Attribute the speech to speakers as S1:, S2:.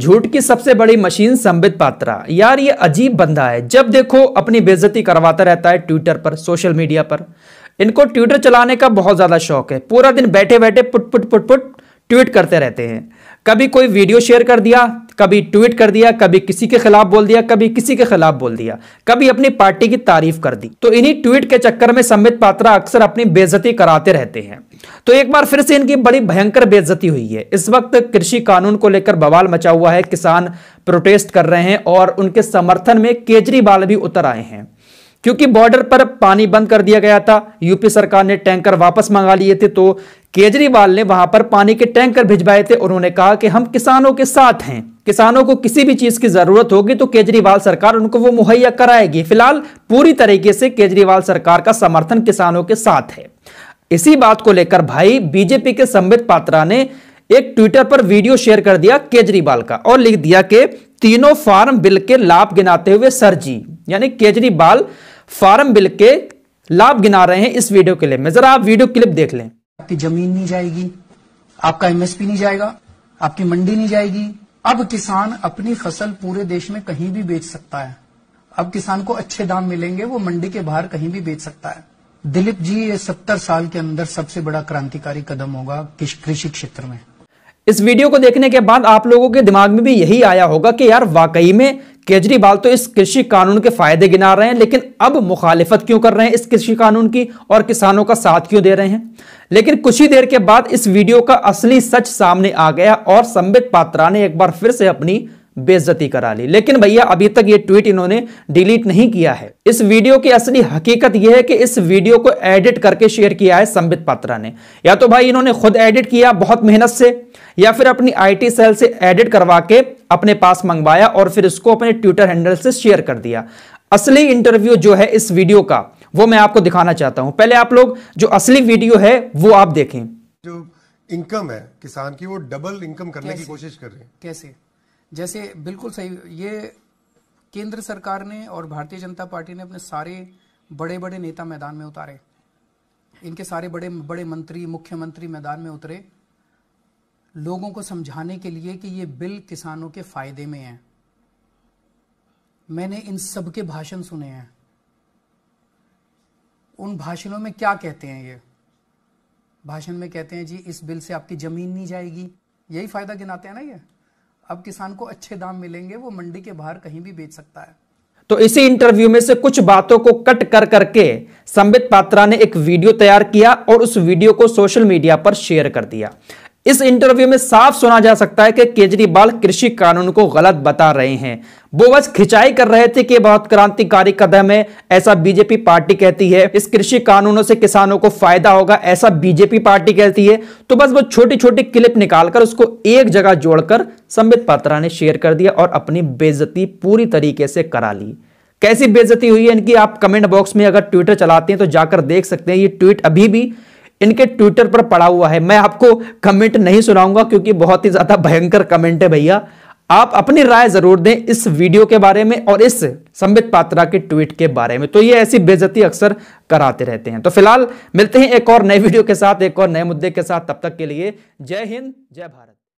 S1: झूठ की सबसे बड़ी मशीन संबित पात्रा यार ये अजीब बंदा है जब देखो अपनी बेजती करवाता रहता है ट्विटर पर सोशल मीडिया पर इनको ट्विटर चलाने का बहुत ज़्यादा शौक है पूरा दिन बैठे बैठे put put put put tweet करते रहते हैं कभी कोई वीडियो शेयर कर दिया कभी ट्वीट कर दिया कभी किसी के खिलाफ बोल दिया कभी किसी के खिलाफ बोल दिया कभी अपनी पार्टी की तारीफ कर दी तो इन्हीं ट्वीट के चक्कर में संबित पात्रा अक्सर अपनी बेजती कराते रहते हैं तो एक बार फिर से इनकी बड़ी भयंकर बेइज्जती हुई है इस वक्त कृषि कानून को लेकर बवाल मचा हुआ है किसान प्रोटेस्ट कर रहे हैं और उनके समर्थन में केजरीवाल भी उतर आए हैं क्योंकि बॉर्डर पर पानी बंद कर दिया गया था यूपी सरकार ने टैंकर वापस मंगा लिए थे तो केजरीवाल ने वहां पर पानी के टैंकर भिजवाए थे उन्होंने कहा कि हम किसानों के साथ हैं किसानों को किसी भी चीज की जरूरत होगी तो केजरीवाल सरकार उनको वो मुहैया कराएगी फिलहाल पूरी तरीके से केजरीवाल सरकार का समर्थन किसानों के साथ है इसी बात को लेकर भाई बीजेपी के संबित पात्रा ने एक ट्विटर पर वीडियो शेयर कर दिया केजरीवाल का और लिख दिया कि तीनों फार्म बिल के लाभ गिनाते हुए सर जी यानी केजरीवाल फार्म बिल के लाभ गिना रहे हैं इस वीडियो के लिए में जरा आप वीडियो क्लिप देख लें
S2: आपकी जमीन नहीं जाएगी आपका एमएसपी नहीं जाएगा आपकी मंडी नहीं जाएगी अब किसान अपनी फसल पूरे देश में कहीं भी बेच सकता है अब किसान को अच्छे दाम मिलेंगे वो मंडी के बाहर कहीं भी बेच सकता है दिलीप जी ये सत्तर साल के अंदर सबसे बड़ा क्रांतिकारी कदम होगा कृषि क्षेत्र में इस वीडियो को देखने के बाद आप लोगों के दिमाग
S1: में भी यही आया होगा कि यार वाकई में केजरीवाल तो इस कृषि कानून के फायदे गिना रहे हैं लेकिन अब मुखालिफत क्यों कर रहे हैं इस कृषि कानून की और किसानों का साथ क्यों दे रहे हैं लेकिन कुछ ही देर के बाद इस वीडियो का असली सच सामने आ गया और संबित पात्रा ने एक बार फिर से अपनी बेजती करा ली लेकिन भैया अभी तक ये ट्वीट इन्होंने डिलीट नहीं किया है इस वीडियो की असली हकीकत यह है कि इस वीडियो को एडिट करके शेयर किया है संबित पात्रा ने या तो भाई इन्होंने खुद एडिट किया बहुत मेहनत से या फिर अपनी आईटी सेल से एडिट करवा के अपने पास मंगवाया और फिर इसको अपने ट्विटर हैंडल से शेयर कर दिया असली इंटरव्यू जो है इस वीडियो का वो मैं आपको दिखाना चाहता हूं पहले आप लोग जो असली वीडियो है वो आप
S2: देखें जो इनकम है किसान की वो डबल इनकम करने की कोशिश कर रहे हैं कैसे जैसे बिल्कुल सही ये केंद्र सरकार ने और भारतीय जनता पार्टी ने अपने सारे बड़े बड़े नेता मैदान में उतारे इनके सारे बड़े बड़े मंत्री मुख्यमंत्री मैदान में उतरे लोगों को समझाने के लिए कि ये बिल किसानों के फायदे में है मैंने इन सबके भाषण सुने हैं उन भाषणों में क्या कहते हैं ये भाषण में कहते हैं जी इस बिल से आपकी जमीन नहीं जाएगी यही फायदा गिनाते हैं ना ये अब किसान को अच्छे दाम मिलेंगे वो मंडी के बाहर कहीं भी बेच सकता है
S1: तो इसी इंटरव्यू में से कुछ बातों को कट कर करके संबित पात्रा ने एक वीडियो तैयार किया और उस वीडियो को सोशल मीडिया पर शेयर कर दिया इस इंटरव्यू में साफ सुना जा सकता है कि केजरीवाल कृषि कानून को गलत बता रहे हैं वो बस खिंचाई कर रहे थे कि बहुत क्रांतिकारी कदम है ऐसा बीजेपी पार्टी कहती है इस कृषि कानूनों से किसानों को फायदा होगा ऐसा बीजेपी पार्टी कहती है तो बस वो छोटी छोटी क्लिप निकालकर उसको एक जगह जोड़कर संबित पात्रा ने शेयर कर दिया और अपनी बेजती पूरी तरीके से करा ली कैसी बेजती हुई है इनकी आप कमेंट बॉक्स में अगर ट्विटर चलाते हैं तो जाकर देख सकते हैं ये ट्वीट अभी भी इनके ट्विटर पर पड़ा हुआ है मैं आपको कमेंट नहीं सुनाऊंगा क्योंकि बहुत ही ज्यादा भयंकर कमेंट है भैया आप अपनी राय जरूर दें इस वीडियो के बारे में और इस संबित पात्रा के ट्वीट के बारे में तो ये ऐसी बेजती अक्सर कराते रहते हैं तो फिलहाल मिलते हैं एक और नए वीडियो के साथ एक और नए मुद्दे के साथ तब तक के लिए जय हिंद जय भारत